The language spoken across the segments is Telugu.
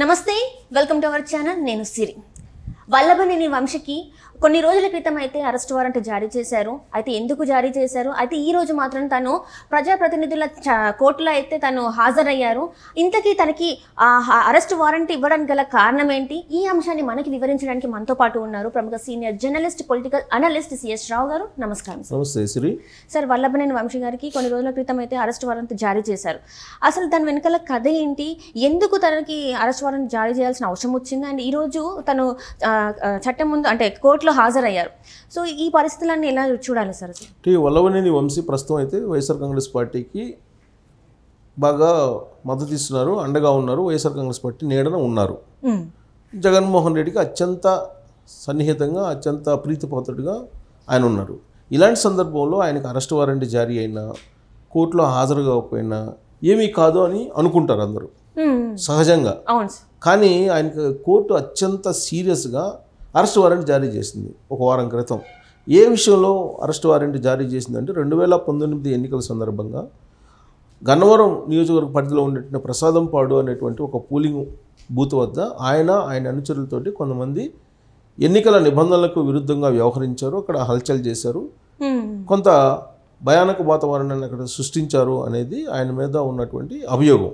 నమస్తే వెల్కమ్ టు అవర్ ఛానల్ నేను సిరి వల్లభనేని వంశకి కొన్ని రోజుల క్రితం అయితే అరెస్ట్ వారెంట్ జారీ చేశారు అయితే ఎందుకు జారీ చేశారు అయితే ఈ రోజు మాత్రం తను ప్రజాప్రతినిధుల కోర్టులో అయితే తను హాజరయ్యారు ఇంతకీ తనకి అరెస్ట్ వారెంట్ ఇవ్వడానికి గల కారణం ఏంటి ఈ అంశాన్ని మనకి వివరించడానికి మనతో పాటు ఉన్నారు ప్రముఖ senior journalist political analyst CS Rao garu నమస్కారం సార్ సార్ వల్లభనేని వంశీ గారికి కొన్ని రోజుల క్రితం అయితే అరెస్ట్ వారెంట్ జారీ చేశారు అసలు దాని వెనకాల కథ ఏంటి ఎందుకు తనకి అరెస్ట్ వారెంట్ జారీ చేయాల్సిన అవసరం వచ్చింది అండ్ ఈరోజు తను చట్టం ముందు అంటే కోర్టులో కోర్టులో హాజరయ్యారు సో ఈ పరిస్థితులన్నీ ఎలా చూడాలి సార్ టీ వల్లవనేని వంశీ ప్రస్తుతం అయితే వైఎస్ఆర్ కాంగ్రెస్ పార్టీకి బాగా మద్దతు ఇస్తున్నారు అండగా ఉన్నారు వైఎస్ఆర్ కాంగ్రెస్ పార్టీ నీడన ఉన్నారు జగన్మోహన్ రెడ్డికి అత్యంత సన్నిహితంగా అత్యంత ప్రీతిపాత్రుడిగా ఆయన ఉన్నారు ఇలాంటి సందర్భంలో ఆయనకు అరెస్ట్ వారెంట్ జారీ అయినా కోర్టులో హాజరు కాకపోయినా ఏమీ కాదు అని అనుకుంటారు అందరూ సహజంగా కానీ ఆయనకు కోర్టు అత్యంత సీరియస్గా అరెస్ట్ వారెంట్ జారీ చేసింది ఒక వారం క్రితం ఏ విషయంలో అరెస్ట్ వారెంట్ జారీ చేసిందంటే రెండు వేల పంతొమ్మిది ఎన్నికల సందర్భంగా గన్నవరం నియోజకవర్గ పరిధిలో ఉన్నటువంటి ప్రసాదంపాడు అనేటువంటి ఒక పోలింగ్ బూత్ వద్ద ఆయన ఆయన అనుచరులతోటి కొంతమంది ఎన్నికల నిబంధనలకు విరుద్ధంగా వ్యవహరించారు అక్కడ హల్చల్ చేశారు కొంత భయానక వాతావరణాన్ని అక్కడ సృష్టించారు అనేది ఆయన మీద ఉన్నటువంటి అభియోగం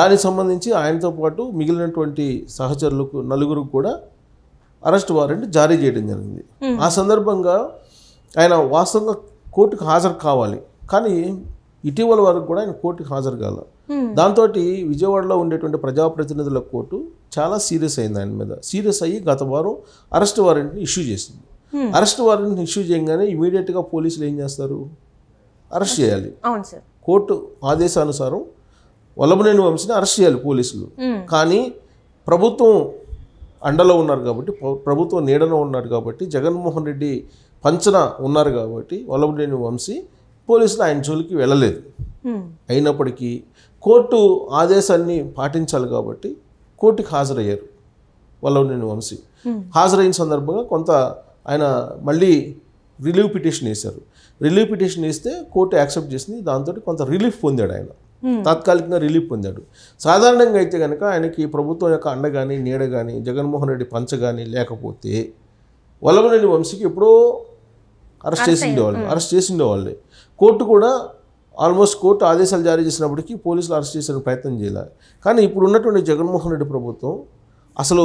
దానికి సంబంధించి ఆయనతో పాటు మిగిలినటువంటి సహచరులకు నలుగురు కూడా అరెస్ట్ వారెంట్ జారీ చేయడం జరిగింది ఆ సందర్భంగా ఆయన వాస్తవంగా కోర్టుకు హాజరు కావాలి కానీ ఇటీవల వరకు కూడా ఆయన కోర్టుకు హాజరు కాల దాంతో విజయవాడలో ఉండేటువంటి ప్రజాప్రతినిధుల కోర్టు చాలా సీరియస్ అయింది ఆయన మీద సీరియస్ అయ్యి గత వారం అరెస్ట్ వారెంట్ని ఇష్యూ చేసింది అరెస్ట్ వారెంట్ని ఇష్యూ చేయగానే ఇమీడియట్గా పోలీసులు ఏం చేస్తారు అరెస్ట్ చేయాలి కోర్టు ఆదేశానుసారం వల్లభనేని వంశీని అరెస్ట్ చేయాలి పోలీసులు కానీ ప్రభుత్వం అండలో ఉన్నారు కాబట్టి ప్రభుత్వం నీడలో ఉన్నారు కాబట్టి జగన్మోహన్ రెడ్డి పంచన ఉన్నారు కాబట్టి వల్లభనేని వంశీ పోలీసులు ఆయన జోలికి వెళ్ళలేదు అయినప్పటికీ కోర్టు ఆదేశాన్ని పాటించాలి కాబట్టి కోర్టుకి హాజరయ్యారు వల్లభనేని వంశీ హాజరైన సందర్భంగా కొంత ఆయన మళ్ళీ రిలీవ్ పిటిషన్ వేశారు రిలీవ్ పిటిషన్ వేస్తే కోర్టు యాక్సెప్ట్ చేసింది దాంతో కొంత రిలీఫ్ పొందాడు ఆయన Hmm. తాత్కాలికంగా రిలీఫ్ పొందాడు సాధారణంగా అయితే కనుక ఆయనకి ప్రభుత్వం యొక్క అండ కానీ నీడ కానీ జగన్మోహన్ రెడ్డి పంచ కానీ లేకపోతే వల్లభనేని వంశీకి ఎప్పుడో అరెస్ట్ చేసిండేవాళ్ళు hmm. అరెస్ట్ చేసిండేవాళ్ళే కోర్టు కూడా ఆల్మోస్ట్ కోర్టు ఆదేశాలు జారీ చేసినప్పటికీ పోలీసులు అరెస్ట్ చేసే ప్రయత్నం చేయలేదు కానీ ఇప్పుడు ఉన్నటువంటి జగన్మోహన్ రెడ్డి ప్రభుత్వం అసలు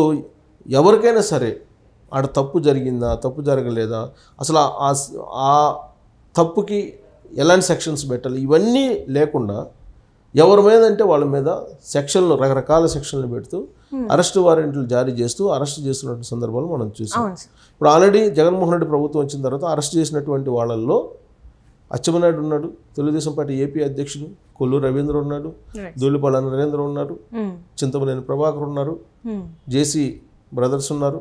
ఎవరికైనా సరే ఆడ తప్పు జరిగిందా తప్పు జరగలేదా అసలు ఆ తప్పుకి ఎలాంటి సెక్షన్స్ పెట్టాలి ఇవన్నీ లేకుండా ఎవరి మీద అంటే వాళ్ళ మీద సెక్షన్లు రకరకాల సెక్షన్లు పెడుతూ అరెస్ట్ వారెంట్లు జారీ చేస్తూ అరెస్ట్ చేస్తున్నటువంటి సందర్భాలు మనం చూసాం ఇప్పుడు ఆల్రెడీ జగన్మోహన్ రెడ్డి ప్రభుత్వం వచ్చిన తర్వాత అరెస్ట్ చేసినటువంటి వాళ్ళల్లో అచ్చెమనాయుడు ఉన్నాడు తెలుగుదేశం పార్టీ ఏపీ అధ్యక్షుడు కొల్లు రవీంద్ర ఉన్నాడు దూలిపాల నరేంద్ర ఉన్నారు చింతమనేని ప్రభాకర్ ఉన్నారు జేసీ బ్రదర్స్ ఉన్నారు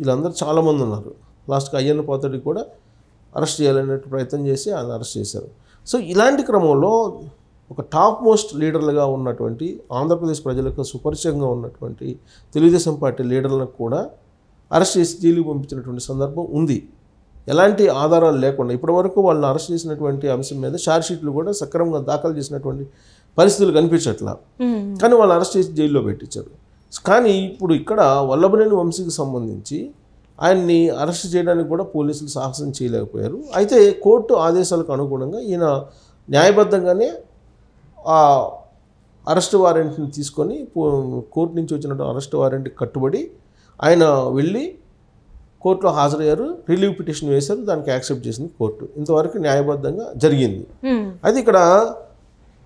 వీళ్ళందరూ చాలామంది ఉన్నారు లాస్ట్గా అయ్యన్న పోతడికి కూడా అరెస్ట్ చేయాలనే ప్రయత్నం చేసి ఆయన అరెస్ట్ చేశారు సో ఇలాంటి క్రమంలో ఒక టాప్ మోస్ట్ లీడర్లుగా ఉన్నటువంటి ఆంధ్రప్రదేశ్ ప్రజలకు సుపరిచయంగా ఉన్నటువంటి తెలుగుదేశం పార్టీ లీడర్లకు కూడా అరెస్ట్ చేసి జైలుకు పంపించినటువంటి సందర్భం ఉంది ఎలాంటి ఆధారాలు లేకుండా ఇప్పటివరకు వాళ్ళని అరెస్ట్ చేసినటువంటి అంశం మీద షీట్లు కూడా సక్రమంగా దాఖలు చేసినటువంటి పరిస్థితులు కనిపించట్లా కానీ వాళ్ళు అరెస్ట్ చేసి జైల్లో పెట్టించారు కానీ ఇప్పుడు ఇక్కడ వల్లభనేని వంశీకి సంబంధించి ఆయన్ని అరెస్ట్ చేయడానికి కూడా పోలీసులు సాహసం చేయలేకపోయారు అయితే కోర్టు ఆదేశాలకు అనుగుణంగా ఈయన న్యాయబద్ధంగానే ఆ అరెస్ట్ వారెంట్ని తీసుకొని కోర్టు నుంచి వచ్చిన అరెస్ట్ వారెంట్ కట్టుబడి ఆయన వెళ్ళి కోర్టులో హాజరయ్యారు రిలీవ్ పిటిషన్ వేశారు దానికి యాక్సెప్ట్ చేసింది కోర్టు ఇంతవరకు న్యాయబద్ధంగా జరిగింది అయితే ఇక్కడ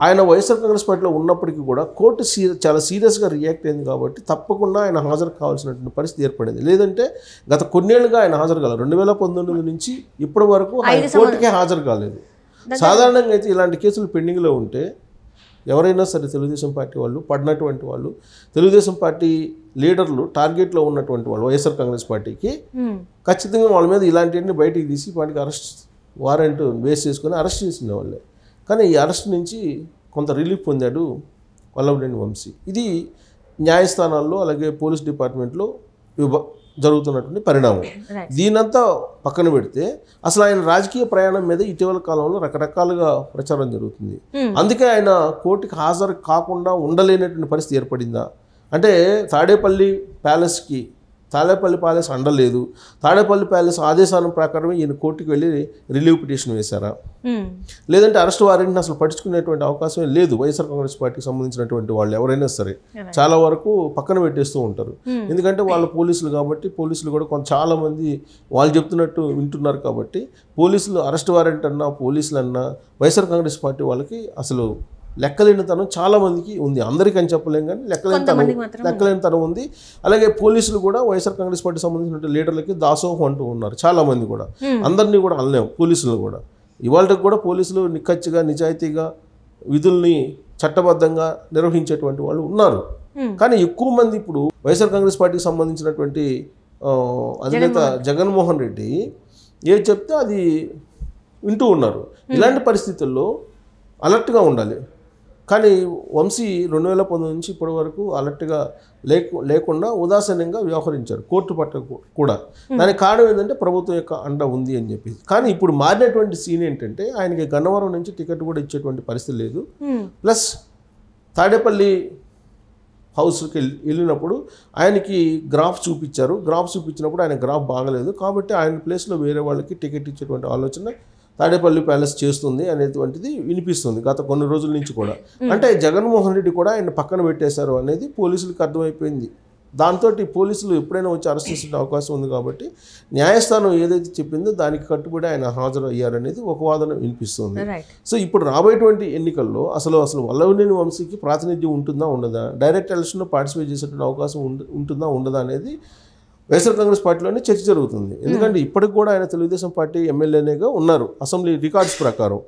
ఆయన వైఎస్ఆర్ కాంగ్రెస్ పార్టీలో ఉన్నప్పటికీ కూడా కోర్టు సీ చాలా సీరియస్గా రియాక్ట్ అయింది కాబట్టి తప్పకుండా ఆయన హాజరు కావాల్సినటువంటి పరిస్థితి ఏర్పడింది లేదంటే గత కొన్నేళ్లుగా ఆయన హాజరు కాలేదు రెండు వేల పంతొమ్మిది నుంచి ఇప్పటి వరకు ఆయన కోర్టుకే హాజరు కాలేదు సాధారణంగా అయితే ఇలాంటి కేసులు పెండింగ్లో ఉంటే ఎవరైనా సరే తెలుగుదేశం పార్టీ వాళ్ళు పడినటువంటి వాళ్ళు తెలుగుదేశం పార్టీ లీడర్లు టార్గెట్లో ఉన్నటువంటి వాళ్ళు వైఎస్ఆర్ కాంగ్రెస్ పార్టీకి ఖచ్చితంగా వాళ్ళ మీద ఇలాంటివన్నీ బయటికి తీసి వాటికి అరెస్ట్ వారెంట్ వేస్ట్ చేసుకుని అరెస్ట్ చేసిన వాళ్ళే కానీ ఈ అరెస్ట్ నుంచి కొంత రిలీఫ్ పొందాడు వల్లభనేని వంశీ ఇది న్యాయస్థానాల్లో అలాగే పోలీస్ డిపార్ట్మెంట్లో విభ జరుగుతున్నటువంటి పరిణామం దీనంతా పక్కన పెడితే అసలు ఆయన రాజకీయ ప్రయాణం మీద ఇటీవల కాలంలో రకరకాలుగా ప్రచారం జరుగుతుంది hmm. అందుకే ఆయన కోర్టుకి హాజరు కాకుండా ఉండలేనటువంటి పరిస్థితి ఏర్పడిందా అంటే తాడేపల్లి ప్యాలెస్కి తాడేపల్లి ప్యాలెస్ అండలేదు తాడేపల్లి ప్యాలెస్ ఆదేశాల ప్రకారం ఈయన కోర్టుకు వెళ్ళి రిలీవ్ పిటిషన్ వేశారా లేదంటే అరెస్ట్ వారెంట్ని అసలు పట్టించుకునేటువంటి అవకాశం లేదు వైఎస్ఆర్ కాంగ్రెస్ పార్టీకి సంబంధించినటువంటి వాళ్ళు ఎవరైనా సరే చాలా వరకు పక్కన పెట్టేస్తూ ఉంటారు ఎందుకంటే వాళ్ళు పోలీసులు కాబట్టి పోలీసులు కూడా కొంత చాలామంది వాళ్ళు చెప్తున్నట్టు వింటున్నారు కాబట్టి పోలీసులు అరెస్ట్ వారెంట్ అన్నా పోలీసులు అన్నా వైఎస్ఆర్ కాంగ్రెస్ పార్టీ వాళ్ళకి అసలు లెక్కలేనితనం చాలామందికి ఉంది అందరికీ అని చెప్పలేం కానీ లెక్కలేనితనం లెక్కలేనితనం ఉంది అలాగే పోలీసులు కూడా వైఎస్ఆర్ కాంగ్రెస్ పార్టీ సంబంధించిన లీడర్లకి దాసోహం అంటూ ఉన్నారు చాలామంది కూడా అందరినీ కూడా అనలేం పోలీసులు కూడా ఇవాళకి కూడా పోలీసులు నిక్కచ్చిగా నిజాయితీగా విధుల్ని చట్టబద్ధంగా నిర్వహించేటువంటి వాళ్ళు ఉన్నారు కానీ ఎక్కువ మంది ఇప్పుడు వైఎస్ఆర్ కాంగ్రెస్ పార్టీకి సంబంధించినటువంటి అధినేత జగన్మోహన్ రెడ్డి ఏది చెప్తే అది వింటూ ఉన్నారు ఇలాంటి పరిస్థితుల్లో అలర్ట్గా ఉండాలి కానీ వంశీ రెండు వేల పంతొమ్మిది నుంచి ఇప్పటి వరకు అలర్ట్గా లేకు లేకుండా ఉదాసీనంగా వ్యవహరించారు కోర్టు పట్ల కూడా దానికి కారణం ఏంటంటే ప్రభుత్వం యొక్క అండ ఉంది అని చెప్పేసి కానీ ఇప్పుడు మారినటువంటి సీన్ ఏంటంటే ఆయనకి గన్నవరం నుంచి టికెట్ కూడా ఇచ్చేటువంటి పరిస్థితి లేదు ప్లస్ తాడేపల్లి హౌస్కి వెళ్ళినప్పుడు ఆయనకి గ్రాఫ్ చూపించారు గ్రాఫ్ చూపించినప్పుడు ఆయన గ్రాఫ్ బాగలేదు కాబట్టి ఆయన ప్లేస్లో వేరే వాళ్ళకి టికెట్ ఇచ్చేటువంటి ఆలోచన తాడేపల్లి ప్యాలెస్ చేస్తుంది అనేటువంటిది వినిపిస్తుంది గత కొన్ని రోజుల నుంచి కూడా అంటే జగన్మోహన్ రెడ్డి కూడా ఆయన పక్కన పెట్టేశారు అనేది పోలీసులకు అర్థమైపోయింది దాంతో పోలీసులు ఎప్పుడైనా వచ్చి అరెస్ట్ చేసే అవకాశం ఉంది కాబట్టి న్యాయస్థానం ఏదైతే చెప్పిందో దానికి కట్టుబడి ఆయన హాజరు అయ్యారనేది ఒక వాదన వినిపిస్తుంది సో ఇప్పుడు రాబోయేటువంటి ఎన్నికల్లో అసలు అసలు వల్లవనేని వంశీకి ప్రాతినిధ్యం ఉంటుందా ఉండదా డైరెక్ట్ ఎలక్షన్లో పార్టిసిపేట్ చేసేటువంటి అవకాశం ఉంటుందా ఉండదా అనేది వైఎస్ఆర్ కాంగ్రెస్ పార్టీలోనే చర్చ జరుగుతుంది ఎందుకంటే ఇప్పటికి కూడా ఆయన తెలుగుదేశం పార్టీ ఎమ్మెల్యేనేగా ఉన్నారు అసెంబ్లీ రికార్డ్స్ ప్రకారం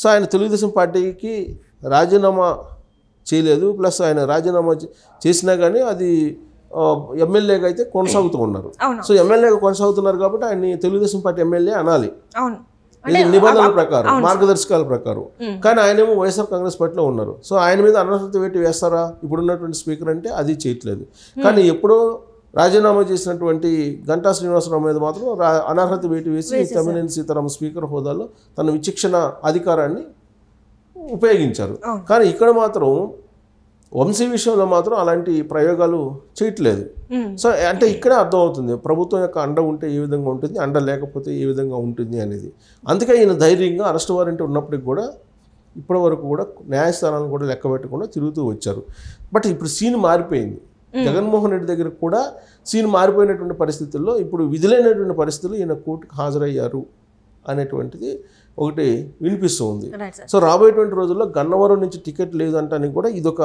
సో ఆయన తెలుగుదేశం పార్టీకి రాజీనామా చేయలేదు ప్లస్ ఆయన రాజీనామా చేసినా కానీ అది ఎమ్మెల్యేగా అయితే కొనసాగుతూ ఉన్నారు సో ఎమ్మెల్యేగా కొనసాగుతున్నారు కాబట్టి ఆయన్ని తెలుగుదేశం పార్టీ ఎమ్మెల్యే అనాలి నిబంధనల ప్రకారం మార్గదర్శకాల ప్రకారం కానీ ఆయనేమో వైఎస్ఆర్ కాంగ్రెస్ పార్టీలో ఉన్నారు సో ఆయన మీద అనర్హత పెట్టి వేస్తారా ఇప్పుడున్నటువంటి స్పీకర్ అంటే అది చేయట్లేదు కానీ ఎప్పుడో రాజీనామా చేసినటువంటి గంటా శ్రీనివాసరావు మీద మాత్రం అనర్హత వేటు వేసి తమ్మినేని సీతారామ స్పీకర్ హోదాలో తన విచక్షణ అధికారాన్ని ఉపయోగించారు కానీ ఇక్కడ మాత్రం వంశీ విషయంలో మాత్రం అలాంటి ప్రయోగాలు చేయట్లేదు సో అంటే ఇక్కడే అర్థమవుతుంది ప్రభుత్వం యొక్క అండ ఉంటే ఏ విధంగా ఉంటుంది అండ లేకపోతే ఏ విధంగా ఉంటుంది అనేది అందుకే ఈయన ధైర్యంగా అరెస్ట్ వారెంట్ ఉన్నప్పటికి కూడా ఇప్పటి వరకు కూడా న్యాయస్థానాలను కూడా లెక్క పెట్టకుండా తిరుగుతూ వచ్చారు బట్ ఇప్పుడు సీన్ మారిపోయింది జగన్మోహన్ రెడ్డి దగ్గర కూడా సీన్ మారిపోయినటువంటి పరిస్థితుల్లో ఇప్పుడు విధులైనటువంటి పరిస్థితులు ఈయన కోర్టుకు హాజరయ్యారు అనేటువంటిది ఒకటి వినిపిస్తూ ఉంది సో రాబోయేటువంటి రోజుల్లో గన్నవరం నుంచి టికెట్ లేదంటానికి కూడా ఇదొక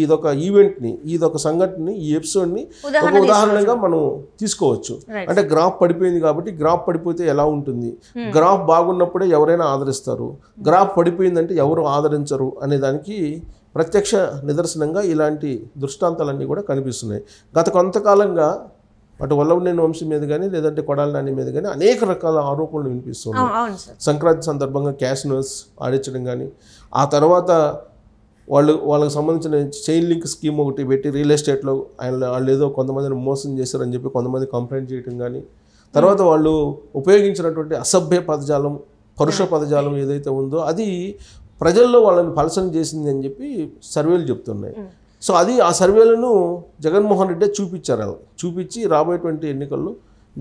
ఇదొక ఈవెంట్ని ఇదొక సంఘటనని ఈ ఎపిసోడ్ని ఒక ఉదాహరణగా మనం తీసుకోవచ్చు అంటే గ్రాఫ్ పడిపోయింది కాబట్టి గ్రాఫ్ పడిపోతే ఎలా ఉంటుంది గ్రాఫ్ బాగున్నప్పుడే ఎవరైనా ఆదరిస్తారు గ్రాఫ్ పడిపోయిందంటే ఎవరు ఆదరించరు అనే దానికి ప్రత్యక్ష నిదర్శనంగా ఇలాంటి దృష్టాంతాలన్నీ కూడా కనిపిస్తున్నాయి గత కొంతకాలంగా అటు వల్లభనేని వంశం మీద కానీ లేదంటే కొడాలి నాని మీద కానీ అనేక రకాల ఆరోపణలు వినిపిస్తున్నాయి సంక్రాంతి సందర్భంగా క్యాష్నర్స్ ఆడించడం కానీ ఆ తర్వాత వాళ్ళు వాళ్ళకి సంబంధించిన చైన్ లింక్ స్కీమ్ ఒకటి పెట్టి రియల్ ఎస్టేట్లో ఆయన వాళ్ళు ఏదో కొంతమందిని మోసం చేశారని చెప్పి కొంతమంది కంప్లైంట్ చేయటం కానీ తర్వాత వాళ్ళు ఉపయోగించినటువంటి అసభ్య పదజాలం పరుష పదజాలం ఏదైతే ఉందో అది ప్రజల్లో వాళ్ళని పలసం చేసింది అని చెప్పి సర్వేలు చెప్తున్నాయి సో అది ఆ సర్వేలను జగన్మోహన్ రెడ్డి చూపించారు చూపించి రాబోయేటువంటి ఎన్నికల్లో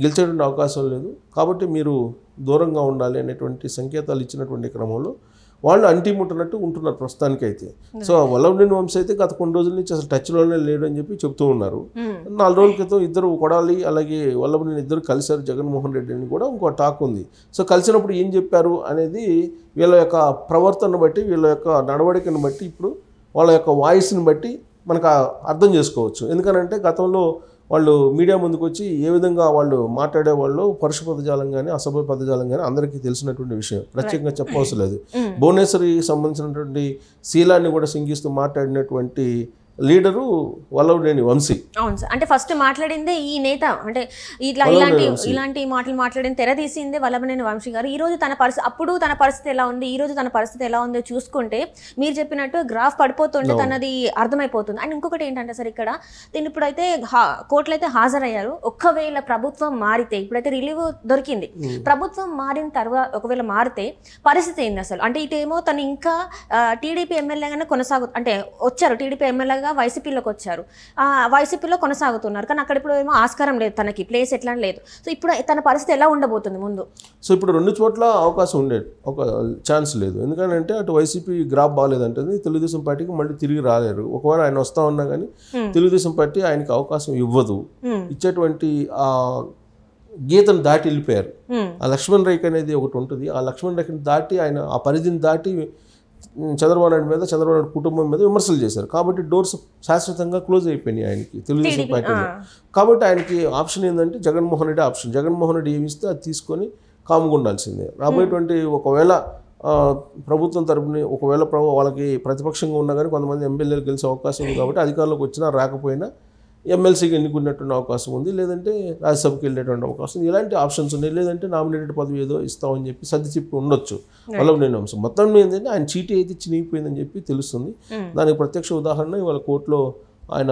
గెలిచేటువంటి అవకాశం లేదు కాబట్టి మీరు దూరంగా ఉండాలి అనేటువంటి సంకేతాలు ఇచ్చినటువంటి క్రమంలో వాళ్ళు అంటిముట్టనట్టు ఉంటున్నారు ప్రస్తుతానికి అయితే సో వల్లభనేని వంశ అయితే గత కొన్ని రోజుల నుంచి అసలు టచ్లోనే లేడు అని చెప్పి చెప్తూ ఉన్నారు నాలుగు రోజుల క్రితం ఇద్దరు కొడాలి అలాగే వల్లభనేని ఇద్దరు కలిశారు జగన్మోహన్ రెడ్డి అని కూడా ఇంకో టాక్ ఉంది సో కలిసినప్పుడు ఏం చెప్పారు అనేది వీళ్ళ యొక్క ప్రవర్తనను బట్టి వీళ్ళ యొక్క నడవడికను బట్టి ఇప్పుడు వాళ్ళ యొక్క వాయిస్ని బట్టి మనకు అర్థం చేసుకోవచ్చు ఎందుకనంటే గతంలో వాళ్ళు మీడియా ముందుకు వచ్చి ఏ విధంగా వాళ్ళు మాట్లాడేవాళ్ళు పరుష పదజాలం కానీ అసభ పదజాలం కానీ అందరికీ తెలిసినటువంటి విషయం ప్రత్యేకంగా చెప్పవలసలేదు mm. భువనేశ్వరికి సంబంధించినటువంటి శీలాన్ని కూడా సింగిస్తూ మాట్లాడినటువంటి లీడరు వల్లవుడేని వంశీ అవును సార్ అంటే ఫస్ట్ మాట్లాడిందే ఈ నేత అంటే ఇట్లా ఇలాంటి ఇలాంటి మాటలు మాట్లాడిన తెర తీసిందే వల్లభనేని వంశీ గారు ఈరోజు తన పరిస్థితి అప్పుడు తన పరిస్థితి ఎలా ఉంది ఈరోజు తన పరిస్థితి ఎలా ఉందో చూసుకుంటే మీరు చెప్పినట్టు గ్రాఫ్ పడిపోతుంటే తనది అర్థమైపోతుంది అండ్ ఇంకొకటి ఏంటంటే సార్ ఇక్కడ దీని ఇప్పుడైతే కోర్టులు అయితే హాజరయ్యారు ఒక్కవేళ ప్రభుత్వం మారితే ఇప్పుడైతే రిలీవ్ దొరికింది ప్రభుత్వం మారిన తర్వాత ఒకవేళ మారితే పరిస్థితి ఏంది అసలు అంటే ఇటేమో తను ఇంకా టీడీపీ ఎమ్మెల్యేగానే కొనసాగు అంటే వచ్చారు టీడీపీ ఎమ్మెల్యేగా సడన్గా వైసీపీలోకి వచ్చారు వైసీపీలో కొనసాగుతున్నారు కానీ అక్కడ ఇప్పుడు ఏమో ఆస్కారం లేదు తనకి ప్లేస్ ఎట్లా లేదు సో ఇప్పుడు తన పరిస్థితి ఎలా ఉండబోతుంది ముందు సో ఇప్పుడు రెండు చోట్ల అవకాశం ఉండే ఒక ఛాన్స్ లేదు ఎందుకంటే అటు వైసీపీ గ్రాప్ బాగాలేదంటుంది తెలుగుదేశం పార్టీకి మళ్ళీ తిరిగి రాలేరు ఒకవేళ ఆయన వస్తా ఉన్నా కానీ తెలుగుదేశం పార్టీ ఆయనకి అవకాశం ఇవ్వదు ఇచ్చేటువంటి ఆ గీతను దాటి వెళ్ళిపోయారు ఆ లక్ష్మణ్ రేఖ అనేది ఒకటి ఉంటుంది ఆ లక్ష్మణ్ రేఖను దాటి ఆయన ఆ పరిధిని దాటి చంద్రబాబు నాయుడు మీద చంద్రబాబు నాయుడు కుటుంబం మీద విమర్శలు చేశారు కాబట్టి డోర్స్ శాశ్వతంగా క్లోజ్ అయిపోయినాయి ఆయనకి తెలుగుదేశం పార్టీ కాబట్టి ఆయనకి ఆప్షన్ ఏంటంటే జగన్మోహన్ రెడ్డి ఆప్షన్ జగన్మోహన్ రెడ్డి ఏమి ఇస్తే అది తీసుకొని కాముగా రాబోయేటువంటి ఒకవేళ ప్రభుత్వం తరపున ఒకవేళ వాళ్ళకి ప్రతిపక్షంగా ఉన్నా కానీ కొంతమంది ఎమ్మెల్యేలు గెలిచే అవకాశం ఉంది కాబట్టి అధికారంలోకి వచ్చినా రాకపోయినా ఎమ్మెల్సీకి ఎన్నుకున్నటువంటి అవకాశం ఉంది లేదంటే రాజ్యసభకి వెళ్ళేటువంటి అవకాశం ఉంది ఇలాంటి ఆప్షన్స్ ఉన్నాయి లేదంటే నామినేటెడ్ పదవి ఏదో ఇస్తామని చెప్పి సర్ది చెప్పి ఉండొచ్చు వాళ్ళ నేను అంశం మొత్తం ఏంటంటే ఆయన చీటీ అయితే చినిగిపోయిందని చెప్పి తెలుస్తుంది hmm. దానికి ప్రత్యక్ష ఉదాహరణ ఇవాళ కోర్టులో ఆయన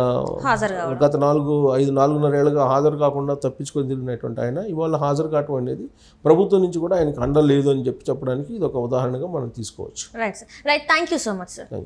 గత నాలుగు ఐదు నాలుగున్నరేళ్లుగా హాజరు కాకుండా తప్పించుకొని తిరిగినటువంటి ఆయన ఇవాళ హాజరు కావటం అనేది ప్రభుత్వం నుంచి కూడా ఆయనకు అండలేదు అని చెప్పి చెప్పడానికి ఇది ఒక ఉదాహరణగా మనం తీసుకోవచ్చు right right thank you so much sir thank you